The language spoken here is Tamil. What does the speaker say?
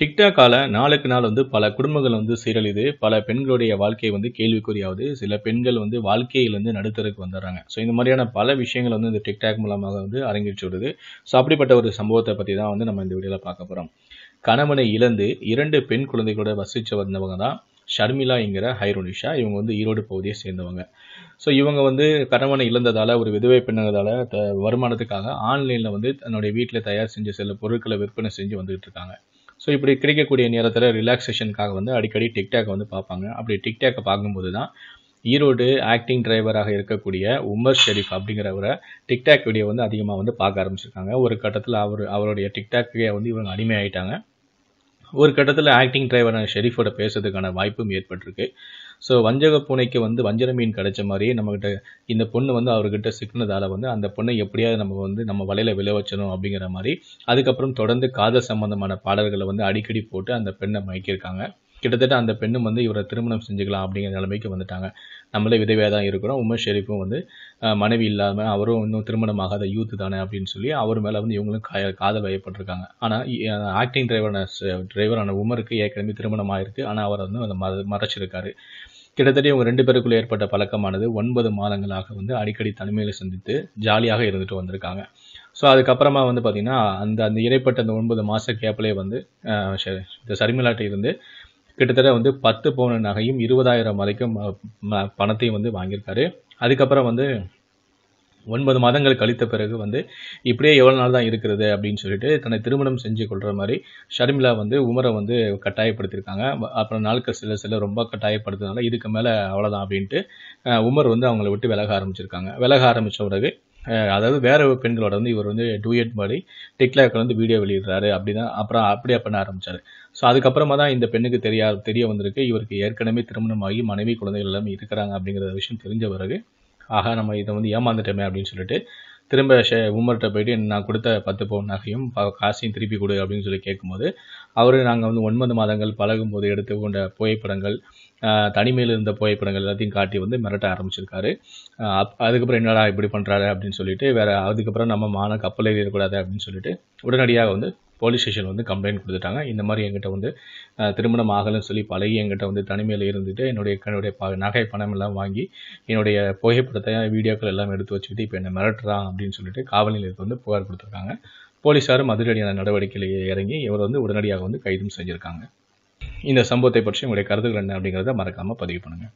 டிக்டாக்கால் நாளுக்கு நாள் வந்து பல குடும்பங்கள் வந்து சீரழிது பல பெண்களுடைய வாழ்க்கையை வந்து கேள்விக்குறியாவது சில பெண்கள் வந்து வாழ்க்கையிலேருந்து நடுத்தருக்கு வந்துடுறாங்க ஸோ இந்த மாதிரியான பல விஷயங்கள் வந்து இந்த டிக்டாக் மூலமாக வந்து அரங்கேற்றி விடுது ஸோ அப்படிப்பட்ட ஒரு சம்பவத்தை பற்றி தான் வந்து நம்ம இந்த வீடியோவில் பார்க்க போகிறோம் கணவனை இழந்து இரண்டு பெண் குழந்தைகளோட வசித்து வந்தவங்க தான் ஷர்மிளாங்கிற ஹைரோனிஷா இவங்க வந்து ஈரோடு பகுதியை சேர்ந்தவங்க ஸோ இவங்க வந்து கணவனை இழந்ததால் ஒரு விதவை த வருமானத்துக்காக ஆன்லைனில் வந்து தன்னுடைய வீட்டில் தயார் செஞ்சு சில பொருட்களை விற்பனை செஞ்சு வந்துகிட்டு இருக்காங்க ஸோ இப்படி கிடைக்கக்கூடிய நேரத்தில் ரிலாக்ஸேஷனுக்காக வந்து அடிக்கடி டிக்டாக் வந்து பார்ப்பாங்க அப்படி டிக்டாக்கை பார்க்கும்போது தான் ஈரோடு ஆக்டிங் டிரைவராக இருக்கக்கூடிய உமர் ஷெரீஃப் அப்படிங்கிறவரை டிக்டாக் வீடியோ வந்து அதிகமாக வந்து பார்க்க ஆரம்பிச்சிருக்காங்க ஒரு கட்டத்தில் அவர் அவருடைய டிக்டாக்கே வந்து இவங்க அடிமையாயிட்டாங்க ஒரு கட்டத்தில் ஆக்டிங் டிரைவரான ஷெரீஃபோட பேசுறதுக்கான வாய்ப்பும் ஏற்பட்டிருக்கு ஸோ வஞ்சக பூனைக்கு வந்து வஞ்சர மீன் கிடைச்ச மாதிரியே நம்மகிட்ட இந்த பொண்ணு வந்து அவர்கிட்ட சிக்கினதால் வந்து அந்த பொண்ணை எப்படியாவது நம்ம வந்து நம்ம வலையில் விளை வச்சணும் அப்படிங்கிற மாதிரி அதுக்கப்புறம் தொடர்ந்து காதல் சம்பந்தமான பாடல்களை வந்து அடிக்கடி போட்டு அந்த பெண்ணை மயக்கியிருக்காங்க கிட்டத்தட்ட அந்த பெண்ணும் வந்து இவரை திருமணம் செஞ்சுக்கலாம் அப்படிங்கிற நிலைமைக்கு வந்துட்டாங்க நம்மளே விதவையாக தான் இருக்கிறோம் உமர் ஷெரீஃபும் வந்து மனைவி இல்லாமல் அவரும் இன்னும் திருமணமாகாத யூத்து தானே அப்படின்னு சொல்லி அவர் மேலே வந்து இவங்களும் காதல் வயப்பட்டிருக்காங்க ஆனால் ஆக்டிங் டிரைவரான டிரைவரான உமருக்கு ஏற்கனவே திருமணம் ஆயிருக்கு ஆனால் அவர் வந்து அதை மற மறைச்சிருக்காரு கிட்டத்தட்ட இவங்க ரெண்டு பேருக்குள்ளே ஏற்பட்ட பழக்கமானது ஒன்பது மாதங்களாக வந்து அடிக்கடி தனிமையில் சந்தித்து ஜாலியாக இருந்துட்டு வந்திருக்காங்க ஸோ அதுக்கப்புறமா வந்து பார்த்திங்கன்னா அந்த அந்த இடைப்பட்ட அந்த ஒன்பது மாத கேப்பிலே வந்து இந்த சர்மிலாட்டை இருந்து கிட்டத்தட்ட வந்து பத்து பவுன் நகையும் இருபதாயிரம் வரைக்கும் பணத்தையும் வந்து வாங்கியிருக்காரு அதுக்கப்புறம் வந்து ஒன்பது மாதங்கள் கழித்த பிறகு வந்து இப்படியே எவ்வளோ நாள் தான் இருக்கிறது அப்படின்னு சொல்லிட்டு தன்னை திருமணம் செஞ்சு கொள்கிற மாதிரி ஷர்மிளா வந்து உமரை வந்து கட்டாயப்படுத்தியிருக்காங்க அப்புறம் நாளுக்கு சில சில ரொம்ப கட்டாயப்படுத்துனால இதுக்கு மேலே அவ்வளோதான் அப்படின்ட்டு உமர் வந்து அவங்கள விட்டு விலக ஆரம்பிச்சிருக்காங்க விலக ஆரம்பித்த பிறகு அதாவது வேற பெண்களோட வந்து இவர் வந்து டூயட் மாதிரி டிக்லாக்கில் வந்து வீடியோ வெளியிடுறாரு அப்படின்னா அப்புறம் அப்படியே பண்ண ஆரம்பிச்சார் ஸோ அதுக்கப்புறமா தான் இந்த பெண்ணுக்கு தெரிய தெரிய வந்திருக்கு இவருக்கு ஏற்கனவே திருமணமாகி மனைவி குழந்தைகள் எல்லாமே இருக்கிறாங்க அப்படிங்கிற விஷயம் தெரிஞ்ச பிறகு ஆகா நம்ம இதை வந்து ஏமாந்துட்டோமே அப்படின்னு சொல்லிட்டு திரும்ப ஷே உமர்கிட்ட போயிட்டு நான் கொடுத்த பத்து பவுன் நகையும் காசையும் திருப்பி கொடு அப்படின்னு சொல்லி கேட்கும்போது அவர் நாங்கள் வந்து ஒன்பது மாதங்கள் பழகும் போது எடுத்து கொண்ட புகைப்படங்கள் தனிமையில் இருந்த புகைப்படங்கள் எல்லாத்தையும் காட்டி வந்து மிரட்ட ஆரம்பிச்சிருக்காரு அதுக்கப்புறம் என்னடா இப்படி பண்ணுறாரு அப்படின்னு சொல்லிட்டு வேறு அதுக்கப்புறம் நம்ம மான கப்பல் ஏறக்கூடாது அப்படின்னு சொல்லிட்டு உடனடியாக வந்து போலீஸ் ஸ்டேஷன் வந்து கம்ப்ளைண்ட் கொடுத்துட்டாங்க இந்த மாதிரி எங்கிட்ட வந்து திருமணம் ஆகலைன்னு சொல்லி பழகி எங்கிட்ட வந்து தனிமையில் இருந்துட்டு என்னுடைய என்னுடைய ப நகை பணம் எல்லாம் வாங்கி என்னுடைய புகைப்படத்தை வீடியோக்கள் எல்லாம் எடுத்து வச்சுக்கிட்டு இப்போ என்னை மிரட்டுறான் அப்படின்னு சொல்லிட்டு காவல் நிலையத்தை வந்து புகார் கொடுத்துருக்காங்க போலீஸாரும் அதிரடியான நடவடிக்கையில் இறங்கி இவர் வந்து உடனடியாக வந்து கைதும் செஞ்சுருக்காங்க இந்த சம்பவத்தை பற்றி உங்களுடைய கருத்துக்கள் என்ன அப்படிங்கிறத மறக்காமல் பதிவு பண்ணுங்கள்